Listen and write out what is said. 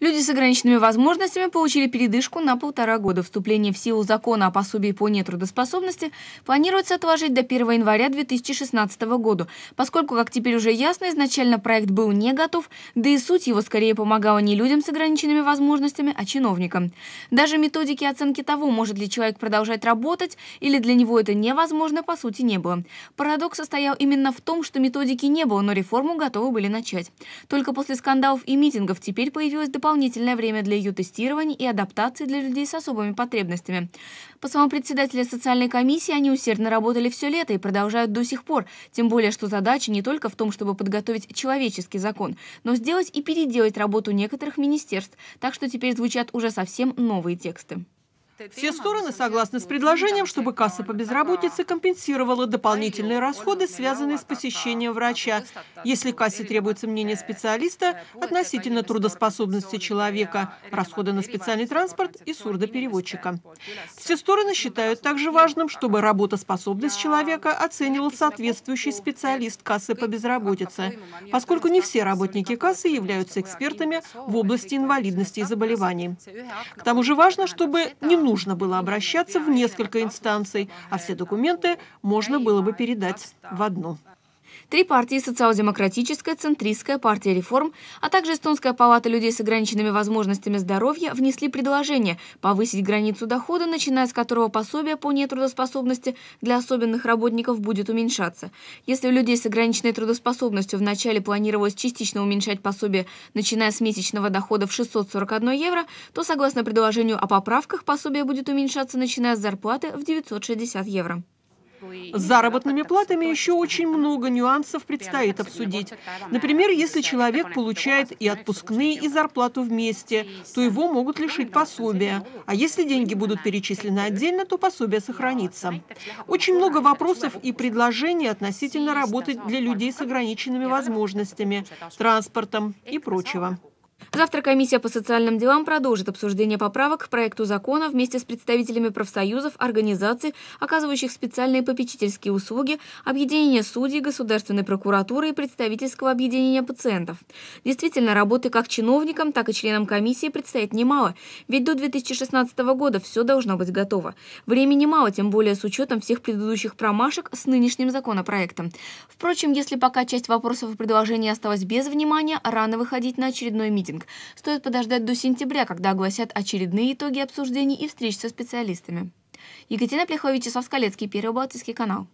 Люди с ограниченными возможностями получили передышку на полтора года. Вступление в силу закона о пособии по нетрудоспособности планируется отложить до 1 января 2016 года, поскольку, как теперь уже ясно, изначально проект был не готов, да и суть его скорее помогала не людям с ограниченными возможностями, а чиновникам. Даже методики оценки того, может ли человек продолжать работать или для него это невозможно, по сути не было. Парадокс состоял именно в том, что методики не было, но реформу готовы были начать. Только после скандалов и митингов теперь появилась дополнительная дополнительное время для ее тестирования и адаптации для людей с особыми потребностями. По словам председателя социальной комиссии, они усердно работали все лето и продолжают до сих пор, тем более, что задача не только в том, чтобы подготовить человеческий закон, но сделать и переделать работу некоторых министерств, так что теперь звучат уже совсем новые тексты. Все стороны согласны с ну, предложением, чтобы касса по безработице компенсировала дополнительные расходы, связанные с посещением врача, если кассе требуется мнение э, специалиста э, относительно трудоспособности э, человека, расходы на специальный транспорт и сурдопереводчика. Все стороны считают также важным, чтобы работоспособность человека оценивал соответствующий специалист кассы по а, безработице, поскольку не все работники кассы являются экспертами в области инвалидности и заболеваний. К тому же важно, чтобы не нужно нужно было обращаться в несколько инстанций, а все документы можно было бы передать в одну. Три партии – социал-демократическая, центристская партия реформ, а также Эстонская палата людей с ограниченными возможностями здоровья внесли предложение повысить границу дохода, начиная с которого пособие по нетрудоспособности для особенных работников будет уменьшаться. Если у людей с ограниченной трудоспособностью вначале планировалось частично уменьшать пособие, начиная с месячного дохода в 641 евро, то, согласно предложению о поправках, пособие будет уменьшаться, начиная с зарплаты в 960 евро. С заработными платами еще очень много нюансов предстоит обсудить. Например, если человек получает и отпускные, и зарплату вместе, то его могут лишить пособия. А если деньги будут перечислены отдельно, то пособие сохранится. Очень много вопросов и предложений относительно работы для людей с ограниченными возможностями, транспортом и прочего. Завтра комиссия по социальным делам продолжит обсуждение поправок к проекту закона вместе с представителями профсоюзов, организаций, оказывающих специальные попечительские услуги, объединения судей, Государственной прокуратуры и представительского объединения пациентов. Действительно, работы как чиновникам, так и членам комиссии предстоит немало, ведь до 2016 года все должно быть готово. Времени мало, тем более с учетом всех предыдущих промашек с нынешним законопроектом. Впрочем, если пока часть вопросов и предложений осталась без внимания, рано выходить на очередной митинг рейтинг. Стоит подождать до сентября, когда огласят очередные итоги обсуждений и встреч со специалистами. Екатерина Плехович, Соскалецкий, Первый Балтийский канал.